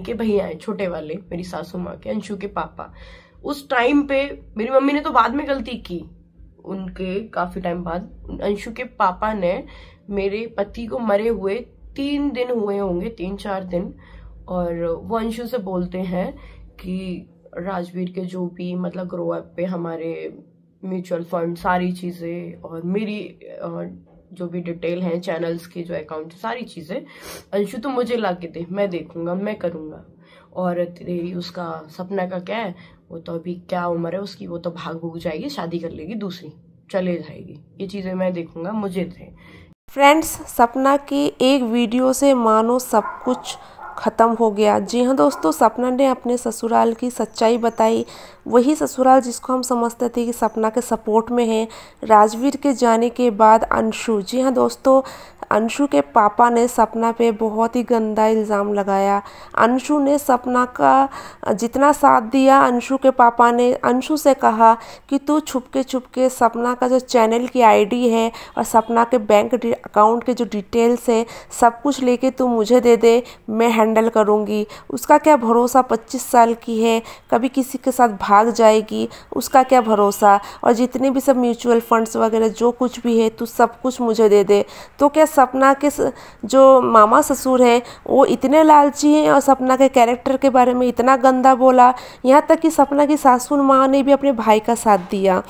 पत्नी के भैया हैं छोटे वाले मेरी सासू माँ के अंशु के पापा उस टाइम पे मेरी मम्मी ने तो बाद में गलती की उनके काफी टाइम बाद अंशु के पापा ने मेरे पति को मरे हुए तीन दिन हुए होंगे तीन चार दिन और वो अंशु से बोलते हैं कि राजवीर के जो भी मतलब ग्रो अप पे हमारे म्यूचुअल फंड सारी चीज़ें और मेरी जो भी डिटेल है चैनल्स के जो अकाउंट सारी चीज़ें अंशु तो मुझे ला के दे मैं देखूंगा मैं करूंगा और तेरी उसका सपना का क्या है वो तो अभी क्या उम्र है उसकी वो तो भाग भूग जाएगी शादी कर लेगी दूसरी चले जाएगी ये चीज़ें मैं देखूंगा मुझे दे फ्रेंड्स सपना की एक वीडियो से मानो सब कुछ ख़त्म हो गया जी हाँ दोस्तों सपना ने अपने ससुराल की सच्चाई बताई वही ससुराल जिसको हम समझते थे कि सपना के सपोर्ट में है राजवीर के जाने के बाद अंशु जी हाँ दोस्तों अंशु के पापा ने सपना पे बहुत ही गंदा इल्ज़ाम लगाया अंशु ने सपना का जितना साथ दिया अंशु के पापा ने अंशु से कहा कि तू छुपके छुपके सपना का जो चैनल की आईडी है और सपना के बैंक अकाउंट के जो डिटेल्स है सब कुछ लेके तू मुझे दे दे मैं हैंडल करूँगी उसका क्या भरोसा पच्चीस साल की है कभी किसी के साथ भाग जाएगी उसका क्या भरोसा और जितने भी सब म्यूचुअल फंड्स वगैरह जो कुछ भी है तू सब कुछ मुझे दे दे तो क्या सपना के स... जो मामा ससुर हैं वो इतने लालची हैं और सपना के कैरेक्टर के बारे में इतना गंदा बोला यहाँ तक कि सपना की सासुर माँ ने भी अपने भाई का साथ दिया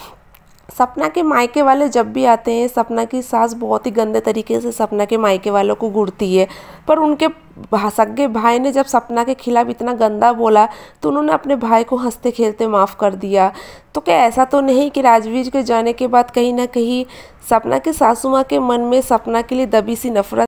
सपना के मायके वाले जब भी आते हैं सपना की सास बहुत ही गंदे तरीके से सपना के मायके वालों को घूरती है पर उनके सगे भाई ने जब सपना के खिलाफ इतना गंदा बोला तो उन्होंने अपने भाई को हंसते खेलते माफ़ कर दिया तो क्या ऐसा तो नहीं कि राजवीर के जाने के बाद कहीं ना कहीं सपना के सासू माँ के मन में सपना के लिए दबी सी नफरत